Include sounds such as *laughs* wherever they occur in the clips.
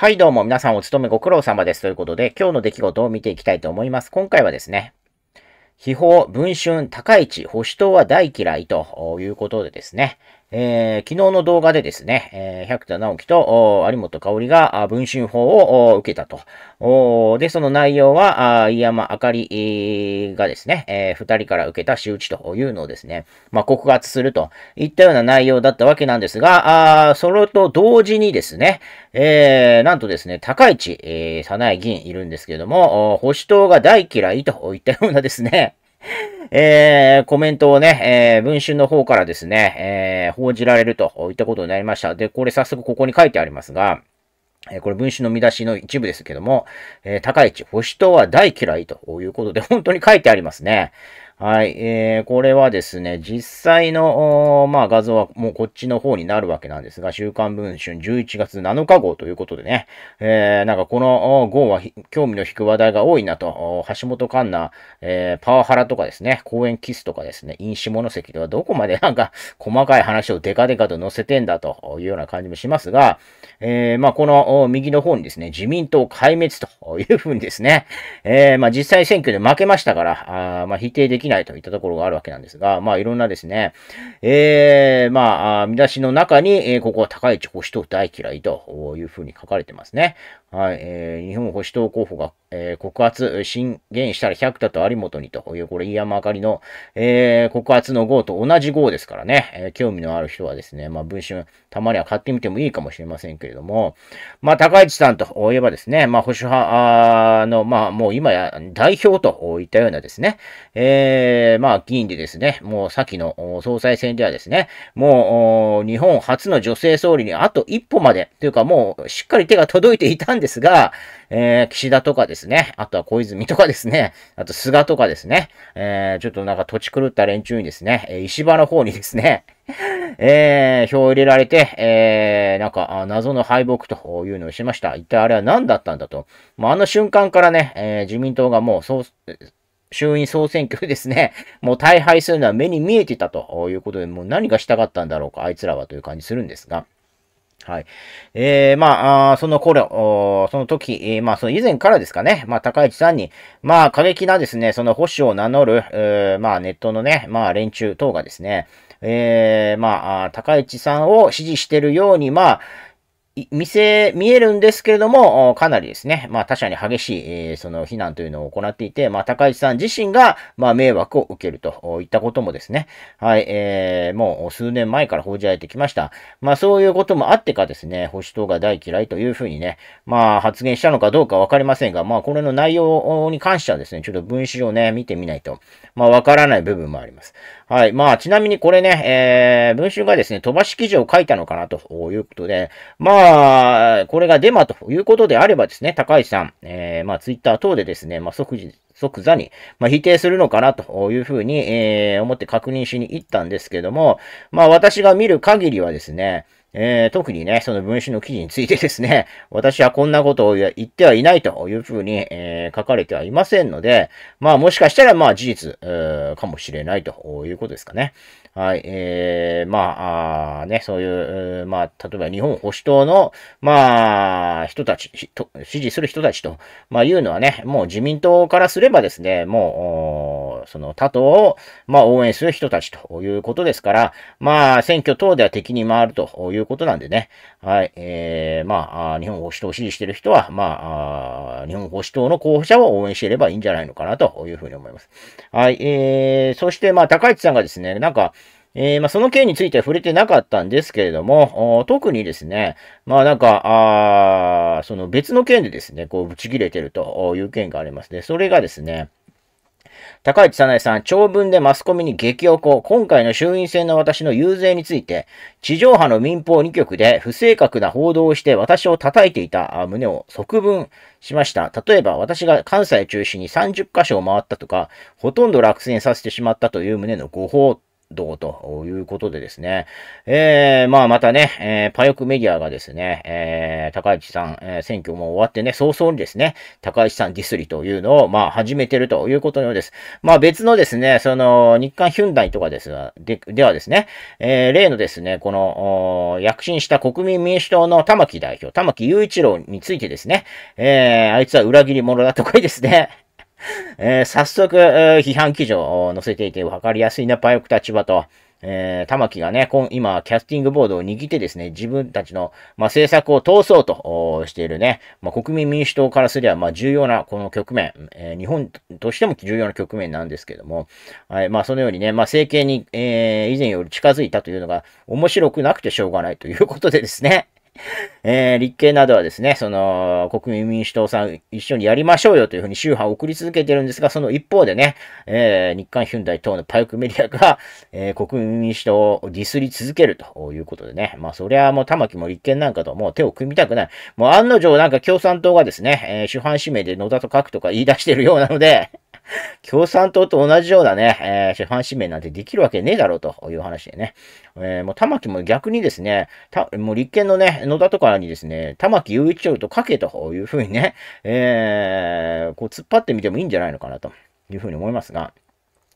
はい、どうも皆さんお勤めご苦労様です。ということで、今日の出来事を見ていきたいと思います。今回はですね、秘宝、文春、高市、保守党は大嫌いということでですね、えー、昨日の動画でですね、えー、百田直樹と有本香里が文春法を受けたと。で、その内容は、飯山明がですね、えー、二人から受けた仕打ちというのをですね、まあ、告発するといったような内容だったわけなんですが、それと同時にですね、えー、なんとですね、高市、えー、早苗議員いるんですけれども、保守党が大嫌いといったようなですね、*laughs* えー、コメントをね、えー、文春の方からですね、えー、報じられるといったことになりました。で、これ早速ここに書いてありますが、えこれ文春の見出しの一部ですけども、えー、高市、保守党は大嫌いということで、本当に書いてありますね。はい。えー、これはですね、実際の、まあ、画像はもうこっちの方になるわけなんですが、週刊文春11月7日号ということでね、えー、なんかこの号は興味の引く話題が多いなと、橋本環奈、えー、パワハラとかですね、公園キスとかですね、飲酒物席ではどこまで *laughs* なんか細かい話をデカデカと載せてんだというような感じもしますが、えー、まあ、この右の方にですね、自民党壊滅というふうにですね、えー、まあ、実際選挙で負けましたから、あまあ、否定でききないといったところがあるわけなんですが、まあいろんなですね、えー、まあ、見出しの中に、えー、ここは高市保守党大嫌いというふうに書かれてますね。はい、えー、日本保守党候補が、えー、告発、進言したら百田と有本にという、これ、飯山あかりの、えー、告発の号と同じ号ですからね、えー、興味のある人はですね、まあ、文春、たまには買ってみてもいいかもしれませんけれども、まあ、高市さんといえばですね、まあ、保守派の、まあ、もう今や代表といったようなですね、えー、まあ、議員でですね、もう先の総裁選ではですね、もう、日本初の女性総理にあと一歩まで、というかもう、しっかり手が届いていたんんですが、えー、岸田とかですね、あとは小泉とかですね、あと菅とかですね、えー、ちょっとなんか土地狂った連中にですね、え石場の方にですね、*laughs* えー、票を入れられて、えー、なんか、謎の敗北というのをしました。一体あれは何だったんだと。もあ、あの瞬間からね、えー、自民党がもう、そう、衆院総選挙でですね、*laughs* もう大敗するのは目に見えてたということで、もう何がしたかったんだろうか、あいつらはという感じするんですが。はい。えー、まあ、あその頃、その時、えー、まあ、その以前からですかね、まあ、高市さんに、まあ、過激なですね、その保守を名乗る、えー、まあ、ネットのね、まあ、連中等がですね、えー、まあ、高市さんを支持してるように、まあ、見せ、見えるんですけれども、かなりですね、まあ他者に激しい、えその非難というのを行っていて、まあ高市さん自身が、まあ迷惑を受けるといったこともですね、はい、えー、もう数年前から報じられてきました。まあそういうこともあってかですね、保守党が大嫌いというふうにね、まあ発言したのかどうかわかりませんが、まあこれの内容に関してはですね、ちょっと文章をね、見てみないと、まあわからない部分もあります。はい、まあちなみにこれね、えー、文集がですね、飛ばし記事を書いたのかなということで、まああ、これがデマということであればですね、高市さん、えー、まあ、ツイッター等でですね、まあ、即時、即座に、まあ、否定するのかなというふうに、えー、思って確認しに行ったんですけども、まあ、私が見る限りはですね、えー、特にね、その分子の記事についてですね、*laughs* 私はこんなことを言ってはいないというふうに、えー、書かれてはいませんので、まあもしかしたらまあ事実、かもしれないということですかね。はい、えー、まあ、あね、そういう、まあ、例えば日本保守党の、まあ、人たち、と支持する人たちと、まあ、いうのはね、もう自民党からすればですね、もう、その他党を、まあ、応援する人たちということですから、まあ、選挙等では敵に回るということなんでね、はい。えー、まあ、日本保守党を支持している人は、まあ、日本保守党の候補者を応援していればいいんじゃないのかなというふうに思います。はい。えー、そして、まあ、高市さんがですね、なんか、えー、まあ、その件については触れてなかったんですけれども、特にですね、まあなんか、あその別の件でですね、こう、ぶち切れてるという件がありますね。それがですね、高市早苗さん、長文でマスコミに激おこ、今回の衆院選の私の遊説について、地上波の民放2局で不正確な報道をして私を叩いていた旨を即文しました。例えば、私が関西中心に30カ所を回ったとか、ほとんど落選させてしまったという旨の誤報どうということでですね、えー、まあまたね、えー、パヨクメディアがですね、えー、高市さん、えー、選挙も終わってね、早々にですね、高市さんディスリというのを、まあ始めてるということのようです。まあ別のですね、その、日韓ヒュンダイとかですで、ではですね、えー、例のですね、この、躍進した国民民主党の玉木代表、玉木雄一郎についてですね、えー、あいつは裏切り者だとかですね、*laughs* えー、早速、批判記事を載せていて、わかりやすいな、パイオク立場と。えー、玉木がね、今、キャスティングボードを握ってですね、自分たちの、まあ、政策を通そうとしているね、まあ、国民民主党からすれば、まあ、重要なこの局面、えー、日本としても重要な局面なんですけども、はい、まあ、そのようにね、まあ、政権に、えー、以前より近づいたというのが、面白くなくてしょうがないということでですね、えー、立憲などはですね、その、国民民主党さん一緒にやりましょうよというふうに宗派を送り続けてるんですが、その一方でね、えー、日韓ヒュンダイ等のパイクメディアが、えー、国民民主党をディスり続けるということでね、まあそりゃもう玉木も立憲なんかともう手を組みたくない。もう案の定なんか共産党がですね、え主犯指名で野田と書くとか言い出してるようなので共産党と同じようなね、えー、市使指名なんてできるわけねえだろうという話でね、えー、もう玉木も逆にですね、たもう立憲のね、野田とかにですね、玉木雄一郎と書けというふうにね、えー、こう突っ張ってみてもいいんじゃないのかなというふうに思いますが、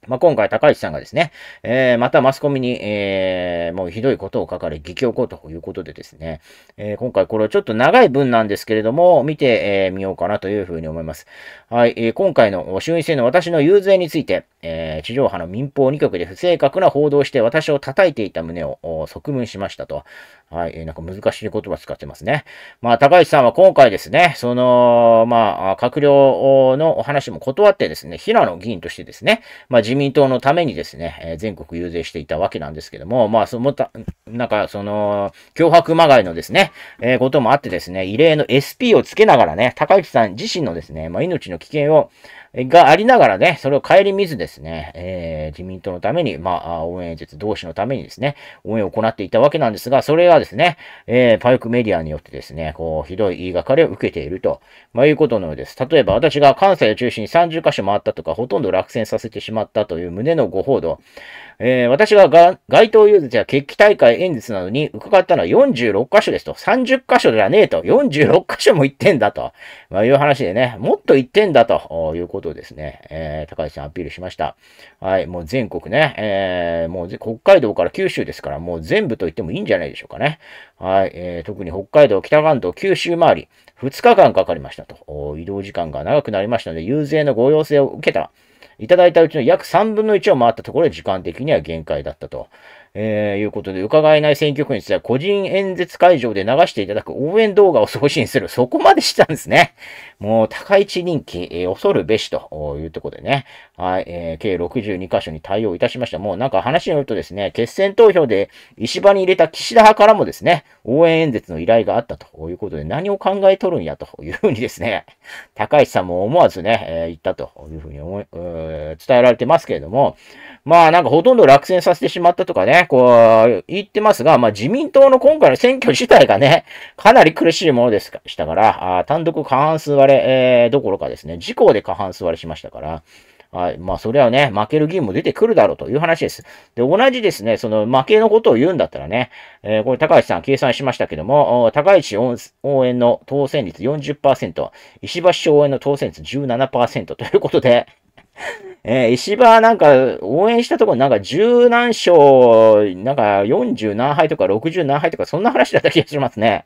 まあ、今回、高市さんがですね、えー、またマスコミに、えー、もうひどいことを書かれ、激おこということでですね、えー、今回これちょっと長い文なんですけれども、見てみ、えー、ようかなというふうに思います。はい、えー、今回の衆院選の私の遊説について、えー、地上波の民放2局で不正確な報道をして私を叩いていた旨を側面しましたと。はい、えなんか難しい言葉使ってますね。まあ、高市さんは今回ですね、その、まあ、閣僚のお話も断ってですね、平野議員としてですね、まあ、自民党のためにですね、え全国遊説していたわけなんですけども、まあ、そのた、なんか、その、脅迫まがいのですね、えー、こともあってですね、異例の SP をつけながらね、高市さん自身のですね、まあ、命の危険を、がありながらね、それを顧みずですね、えー、自民党のために、まあ、応援演説同士のためにですね、応援を行っていたわけなんですが、それはですね、えー、パイクメディアによってですね、こう、ひどい言いがかりを受けていると、まあ、いうことのようです。例えば、私が関西を中心に30カ所回ったとか、ほとんど落選させてしまったという旨のご報道、えー、私がが街頭遊説や決起大会演説などに伺ったのは46箇所ですと。30箇所じゃねえと。46箇所も行ってんだと。まあ、いう話でね、もっと行ってんだということですね。えー、高橋さんアピールしました。はい、もう全国ね、えー、もう北海道から九州ですから、もう全部と言ってもいいんじゃないでしょうかね。はい、えー、特に北海道、北関東、九州周り、2日間かかりましたと。移動時間が長くなりましたので、遊説のご要請を受けた。いただいたうちの約3分の1を回ったところで時間的には限界だったとえー、いうことで、伺えない選挙区については個人演説会場で流していただく応援動画を送信する。そこまでしたんですね。*laughs* もう、高市人気、えー、恐るべしというところでね。はい、えー、計62箇所に対応いたしました。もうなんか話によるとですね、決選投票で石場に入れた岸田派からもですね、応援演説の依頼があったということで、何を考えとるんやというふうにですね、*laughs* 高市さんも思わずね、えー、言ったというふうに思い、えー、伝えられてますけれども、まあなんかほとんど落選させてしまったとかね、こう、言ってますが、まあ、自民党の今回の選挙自体がね、かなり苦しいものですか、したから、あ単独過半数割れ、えー、どころかですね、自公で過半数割れしましたから、はい。まあ、それはね、負ける議員も出てくるだろうという話です。で、同じですね、その負けのことを言うんだったらね、えー、これ高橋さん計算しましたけども、高市応援の当選率40%、石橋応援の当選率17%ということで、*laughs* えー、石破なんか応援したところなんか十何勝、なんか40何敗とか60何敗とかそんな話だった気がしますね。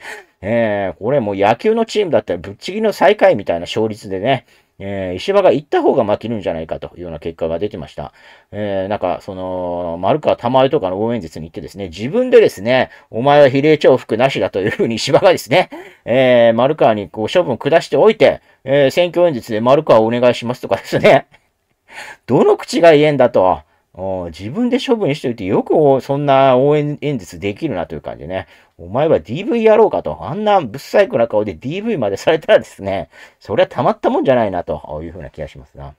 *laughs* えー、これもう野球のチームだったらぶっちぎりの最下位みたいな勝率でね、えー、石破が行った方が負けるんじゃないかというような結果が出てました。えー、なんか、その、丸川玉江とかの応援説に行ってですね、自分でですね、お前は比例重複なしだというふうに *laughs* 石破がですね、えー、丸川にこう処分下しておいて、え選挙演説で丸川をお願いしますとかですね、どの口が言えんだと。自分で処分しといてよくそんな応援演説できるなという感じでね。お前は DV やろうかと。あんなぶっさいくな顔で DV までされたらですね、そりゃたまったもんじゃないなというふうな気がしますな。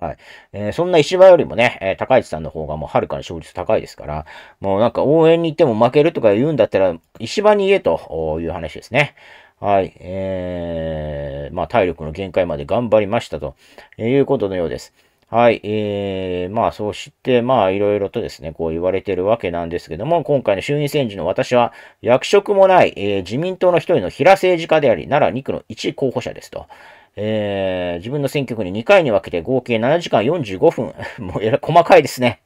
はい。えー、そんな石破よりもね、えー、高市さんの方がもうはるかに勝率高いですから、もうなんか応援に行っても負けるとか言うんだったら、石破に言えという話ですね。はい。えー、まあ体力の限界まで頑張りましたということのようです。はい、えー、まあ、そうして、まあ、いろいろとですね、こう言われてるわけなんですけども、今回の衆院選時の私は、役職もない、えー、自民党の一人の平政治家であり、奈良2区の1候補者ですと。えー、自分の選挙区に2回に分けて合計7時間45分。*laughs* もう、えら、細かいですね。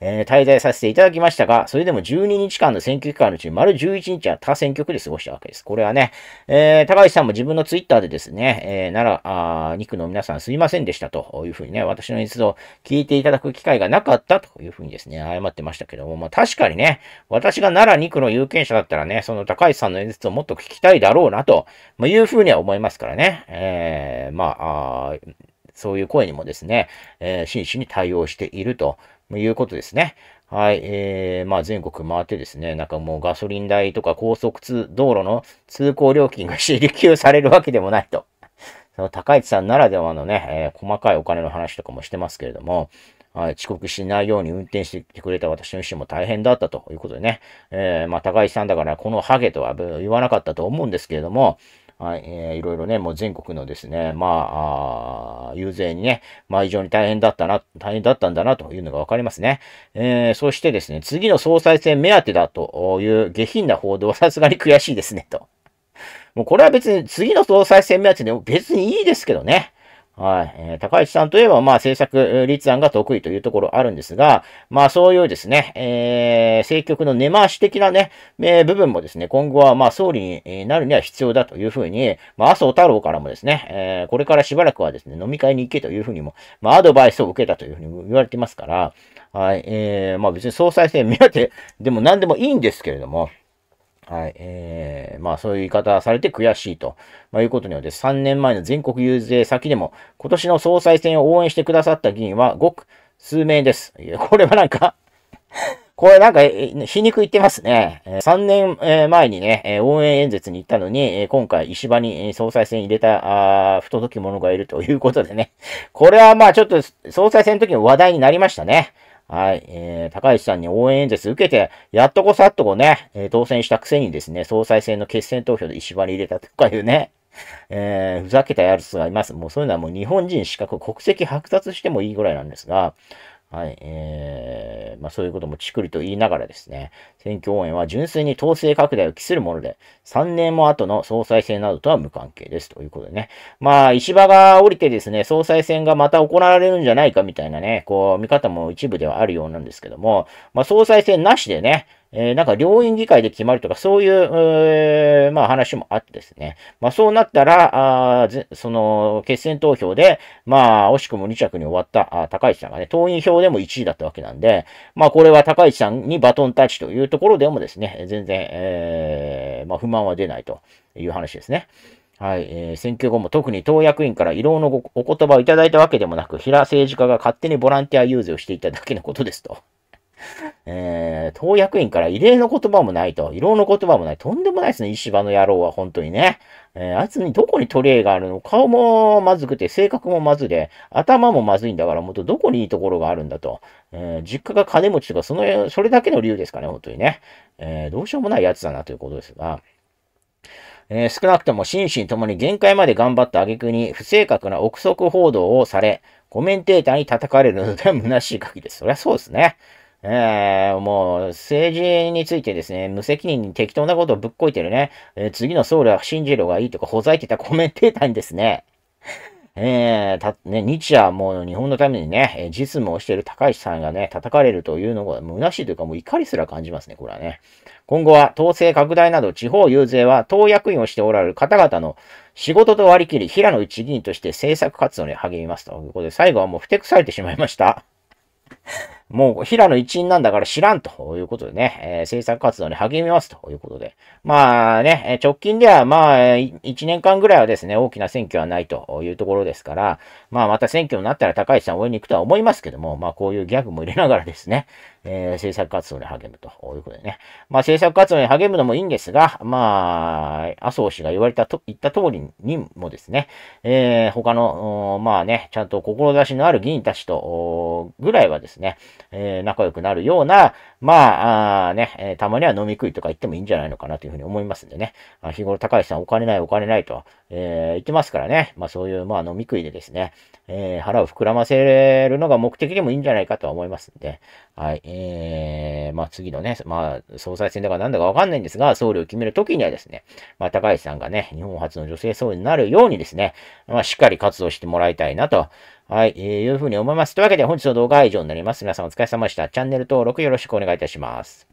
えー、滞在させていただきましたが、それでも12日間の選挙期間のうち、丸11日は他選挙区で過ごしたわけです。これはね、えー、高橋さんも自分のツイッターでですね、えー、奈良あ2区の皆さんすいませんでしたというふうにね、私の演説を聞いていただく機会がなかったというふうにですね、謝ってましたけども、まあ確かにね、私が奈良2区の有権者だったらね、その高橋さんの演説をもっと聞きたいだろうなというふうには思いますからね、えー、まあ、あそういう声にもですね、えー、真摯に対応しているということですね。はい。えー、まあ全国回ってですね、なんかもうガソリン代とか高速通道路の通行料金が支給されるわけでもないと。*laughs* その高市さんならではのね、えー、細かいお金の話とかもしてますけれども、はい、遅刻しないように運転してくれた私の意思も大変だったということでね、えー、まあ高市さんだからこのハゲとは言わなかったと思うんですけれども、はい、えー、いろいろね、もう全国のですね、まあ、あ遊説にね、まあ、非常に大変だったな、大変だったんだなというのがわかりますね。えー、そしてですね、次の総裁選目当てだという下品な報道は *laughs* さすがに悔しいですね、と。もうこれは別に次の総裁選目当てでも別にいいですけどね。はい。えー、高市さんといえば、まあ、政策立案が得意というところあるんですが、まあ、そういうですね、えー、政局の根回し的なね、えー、部分もですね、今後は、まあ、総理になるには必要だというふうに、まあ、麻生太郎からもですね、えー、これからしばらくはですね、飲み会に行けというふうにも、まあ、アドバイスを受けたというふうに言われてますから、はい。えー、まあ、別に総裁選目当てでも何でもいいんですけれども、はい。えー、まあそういう言い方されて悔しいと、まあ、いうことによって、3年前の全国遊説先でも、今年の総裁選を応援してくださった議員はごく数名です。いやこれはなんか *laughs* これなんか、皮肉言ってますね。3年前にね、応援演説に行ったのに、今回石破に総裁選入れた、あ不届き者がいるということでね。これはまあちょっと総裁選の時の話題になりましたね。はい、えー、高市さんに応援演説受けて、やっとこさっとこね、えー、当選したくせにですね、総裁選の決選投票で石張り入れたとかいうね、*laughs* えー、ふざけたやつがいます。もうそういうのはもう日本人資格、国籍剥奪してもいいぐらいなんですが、はい、えー、まあそういうこともちくりと言いながらですね、選挙応援は純粋に統制拡大を期するもので、3年も後の総裁選などとは無関係ですということでね。まあ、石破が降りてですね、総裁選がまた行われるんじゃないかみたいなね、こう、見方も一部ではあるようなんですけども、まあ総裁選なしでね、えー、なんか両院議会で決まるとか、そういう、えー、まあ話もあってですね。まあそうなったら、あその決選投票で、まあ惜しくも2着に終わったあ高市さんがね、党員票でも1位だったわけなんで、まあこれは高市さんにバトンタッチというところでもですね、全然、えー、まあ不満は出ないという話ですね。はい、えー、選挙後も特に党役員から異論のお言葉をいただいたわけでもなく、平政治家が勝手にボランティア遊説をしていただけのことですと。えー、党役員から異例の言葉もないと、異論の言葉もない。とんでもないですね、石破の野郎は、本当にね。えー、あいつにどこにトレイがあるの顔もまずくて、性格もまずで、頭もまずいんだから、もっとどこにいいところがあるんだと。えー、実家が金持ちとか、その、それだけの理由ですかね、本当にね。えー、どうしようもない奴だなということですが。えー、少なくとも心身ともに限界まで頑張った挙句に不正確な憶測報道をされ、コメンテーターに叩かれるので虚しい限りです。そりゃそうですね。えー、もう政治についてですね、無責任に適当なことをぶっこいてるね、えー、次の総理は信じろがいいとか、ほざいてたコメンテーターにですね、えー、た、ね、日夜もう日本のためにね、え実務をしている高市さんがね、叩かれるというのが虚しいというか、もう怒りすら感じますね、これはね。今後は、統制拡大など地方遊説は、党役員をしておられる方々の仕事と割り切り、平野一議員として政策活動に励みますということで、最後はもうふてくされてしまいました。もう平野一員なんだから知らんということでね、えー、政策活動に励みますということで。まあね、直近ではまあ、1年間ぐらいはですね、大きな選挙はないというところですから、まあまた選挙になったら高市さん応援に行くとは思いますけども、まあこういうギャグも入れながらですね、えー、作活動に励むということでね。まあ、制作活動に励むのもいいんですが、まあ、麻生氏が言われたと、言った通りにもですね、えー、他の、まあね、ちゃんと志のある議員たちと、ぐらいはですね、えー、仲良くなるような、まあ、あね、えー、たまには飲み食いとか言ってもいいんじゃないのかなというふうに思いますんでね。あ日頃高橋さんお金ないお金ないと、えー、言ってますからね。まあそういう、まあ飲み食いでですね、えー、腹を膨らませるのが目的でもいいんじゃないかとは思いますんで、はい、えー、まあ次のね、まあ総裁選だかなんだかわかんないんですが、総理を決めるときにはですね、まあ高橋さんがね、日本初の女性総理になるようにですね、まあしっかり活動してもらいたいなと、はい、えー、いうふうに思います。というわけで本日の動画は以上になります。皆さんお疲れ様でした。チャンネル登録よろしくお願いいたします。